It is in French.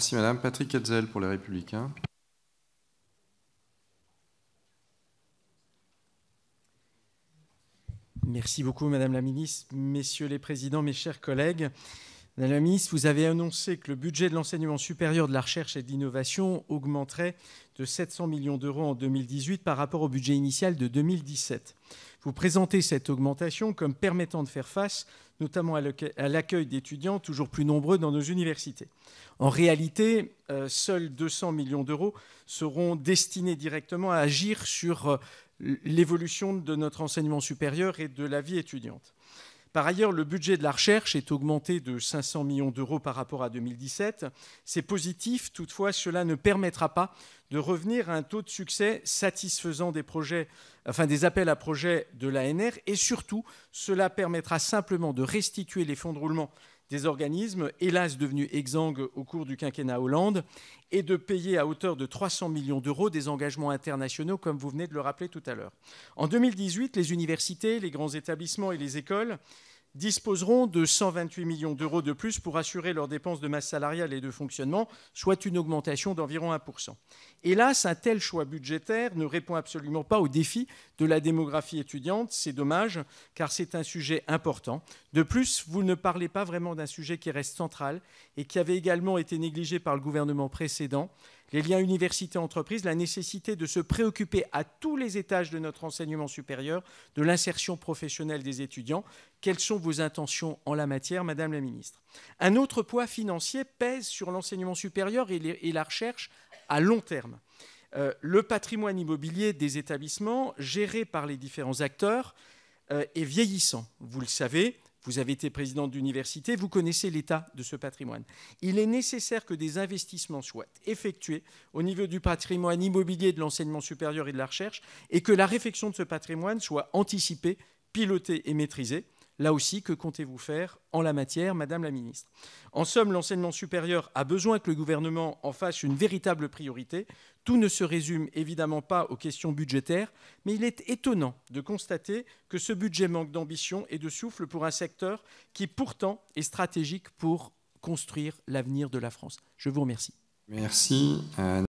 Merci Madame. Patrick Hetzel pour les Républicains. Merci beaucoup Madame la Ministre, Messieurs les Présidents, mes chers collègues. Madame la ministre, vous avez annoncé que le budget de l'enseignement supérieur de la recherche et de l'innovation augmenterait de 700 millions d'euros en 2018 par rapport au budget initial de 2017. Vous présentez cette augmentation comme permettant de faire face notamment à l'accueil d'étudiants toujours plus nombreux dans nos universités. En réalité, euh, seuls 200 millions d'euros seront destinés directement à agir sur euh, l'évolution de notre enseignement supérieur et de la vie étudiante. Par ailleurs, le budget de la recherche est augmenté de 500 millions d'euros par rapport à 2017. C'est positif, toutefois, cela ne permettra pas de revenir à un taux de succès satisfaisant des projets, enfin des appels à projets de l'ANR et surtout cela permettra simplement de restituer les fonds de roulement des organismes, hélas devenus exsangues au cours du quinquennat Hollande, et de payer à hauteur de 300 millions d'euros des engagements internationaux, comme vous venez de le rappeler tout à l'heure. En 2018, les universités, les grands établissements et les écoles disposeront de 128 millions d'euros de plus pour assurer leurs dépenses de masse salariale et de fonctionnement, soit une augmentation d'environ 1%. Hélas, un tel choix budgétaire ne répond absolument pas aux défi de la démographie étudiante. C'est dommage, car c'est un sujet important. De plus, vous ne parlez pas vraiment d'un sujet qui reste central et qui avait également été négligé par le gouvernement précédent, les liens université-entreprise, la nécessité de se préoccuper à tous les étages de notre enseignement supérieur de l'insertion professionnelle des étudiants. Quelles sont vos intentions en la matière, Madame la Ministre Un autre poids financier pèse sur l'enseignement supérieur et, la recherche à long terme. Euh, le patrimoine immobilier des établissements, géré par les différents acteurs, euh, est vieillissant. Vous le savez, vous avez été président d'université, vous connaissez l'état de ce patrimoine. Il est nécessaire que des investissements soient effectués au niveau du patrimoine immobilier de l'enseignement supérieur et de la recherche et que la réfection de ce patrimoine soit anticipée, pilotée et maîtrisée. Là aussi, que comptez-vous faire en la matière, Madame la Ministre En somme, l'enseignement supérieur a besoin que le gouvernement en fasse une véritable priorité. Tout ne se résume évidemment pas aux questions budgétaires, mais il est étonnant de constater que ce budget manque d'ambition et de souffle pour un secteur qui pourtant est stratégique pour construire l'avenir de la France. Je vous remercie. Merci. Euh,